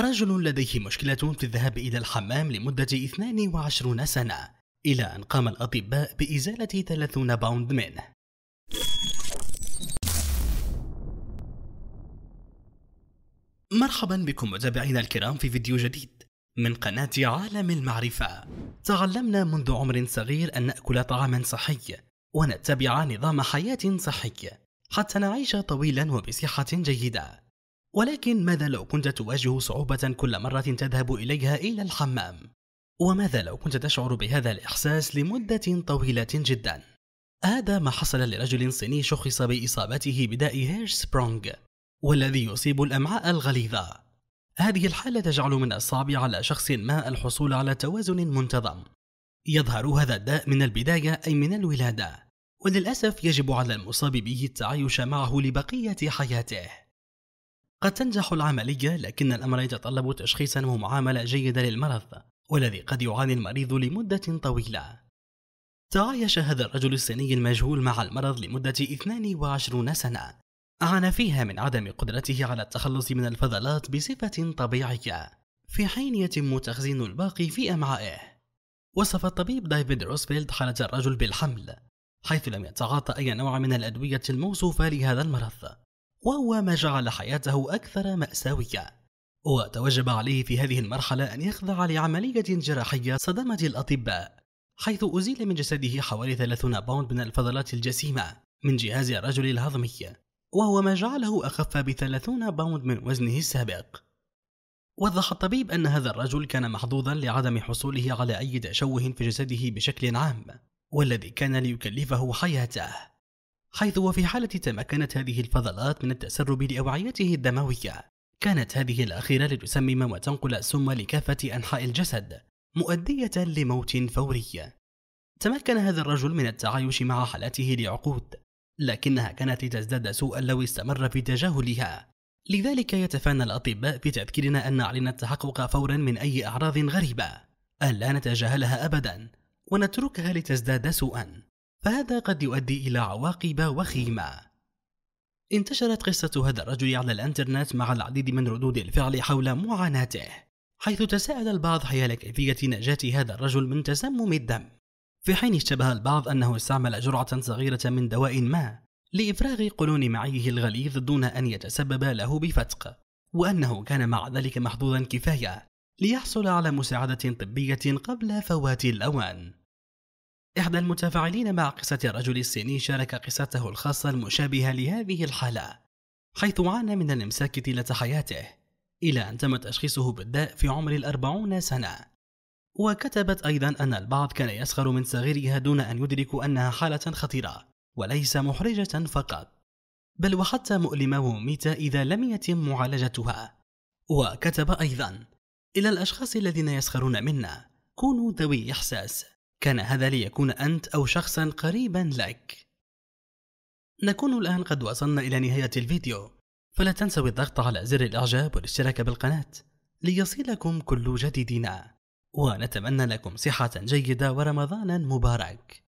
رجل لديه مشكلة في الذهاب إلى الحمام لمدة 22 سنة إلى أن قام الأطباء بإزالة 30 باوند منه مرحبا بكم متابعينا الكرام في فيديو جديد من قناة عالم المعرفة تعلمنا منذ عمر صغير أن نأكل طعاما صحي ونتبع نظام حياة صحي حتى نعيش طويلا وبصحة جيدة ولكن ماذا لو كنت تواجه صعوبة كل مرة تذهب إليها إلى الحمام؟ وماذا لو كنت تشعر بهذا الإحساس لمدة طويلة جدا؟ هذا ما حصل لرجل صيني شخص بإصابته بداء هيرش سبرونغ والذي يصيب الأمعاء الغليظة هذه الحالة تجعل من الصعب على شخص ما الحصول على توازن منتظم يظهر هذا الداء من البداية أي من الولادة وللأسف يجب على المصاب به التعايش معه لبقية حياته قد تنجح العملية لكن الأمر يتطلب تشخيصا ومعاملة جيدة للمرض والذي قد يعاني المريض لمدة طويلة تعايش هذا الرجل الصيني المجهول مع المرض لمدة 22 سنة عانى فيها من عدم قدرته على التخلص من الفضلات بصفة طبيعية في حين يتم تخزين الباقي في أمعائه وصف الطبيب دايفيد روزفيلد حالة الرجل بالحمل حيث لم يتعاطى أي نوع من الأدوية الموصوفة لهذا المرض وهو ما جعل حياته أكثر مأساوية وتوجب عليه في هذه المرحلة أن يخضع لعملية جراحية صدمت الأطباء حيث أزيل من جسده حوالي 30 باوند من الفضلات الجسيمة من جهاز الرجل الهضمي وهو ما جعله أخف ب 30 باوند من وزنه السابق وضح الطبيب أن هذا الرجل كان محظوظا لعدم حصوله على أي تشوه في جسده بشكل عام والذي كان ليكلفه حياته حيث وفي حالة تمكنت هذه الفضلات من التسرب لأوعيته الدموية كانت هذه الأخيرة لتسمم وتنقل السم لكافة أنحاء الجسد مؤدية لموت فوري تمكن هذا الرجل من التعايش مع حالته لعقود لكنها كانت لتزداد سوءا لو استمر في تجاهلها لذلك يتفانى الأطباء في تذكيرنا أن علينا التحقق فورا من أي أعراض غريبة ألا نتجاهلها أبدا ونتركها لتزداد سوءا فهذا قد يؤدي إلى عواقب وخيمة. انتشرت قصة هذا الرجل على الإنترنت مع العديد من ردود الفعل حول معاناته، حيث تساءل البعض حيال كيفية نجاة هذا الرجل من تسمم الدم، في حين اشتبه البعض أنه استعمل جرعة صغيرة من دواء ما لإفراغ قولون معيه الغليظ دون أن يتسبب له بفتق، وأنه كان مع ذلك محظوظا كفاية ليحصل على مساعدة طبية قبل فوات الأوان. إحدى المتفاعلين مع قصة الرجل الصيني شارك قصته الخاصة المشابهة لهذه الحالة حيث عانى من الإمساك طيلة حياته إلى أن تم تشخيصه بالداء في عمر الأربعون سنة وكتبت أيضا أن البعض كان يسخر من صغيرها دون أن يدركوا أنها حالة خطيرة وليس محرجة فقط بل وحتى مؤلمة ومميتة إذا لم يتم معالجتها وكتب أيضا إلى الأشخاص الذين يسخرون منا كونوا ذوي إحساس كان هذا ليكون أنت أو شخصا قريبا لك نكون الآن قد وصلنا إلى نهاية الفيديو فلا تنسوا الضغط على زر الإعجاب والاشتراك بالقناة ليصلكم كل جديدنا ونتمنى لكم صحة جيدة ورمضان مبارك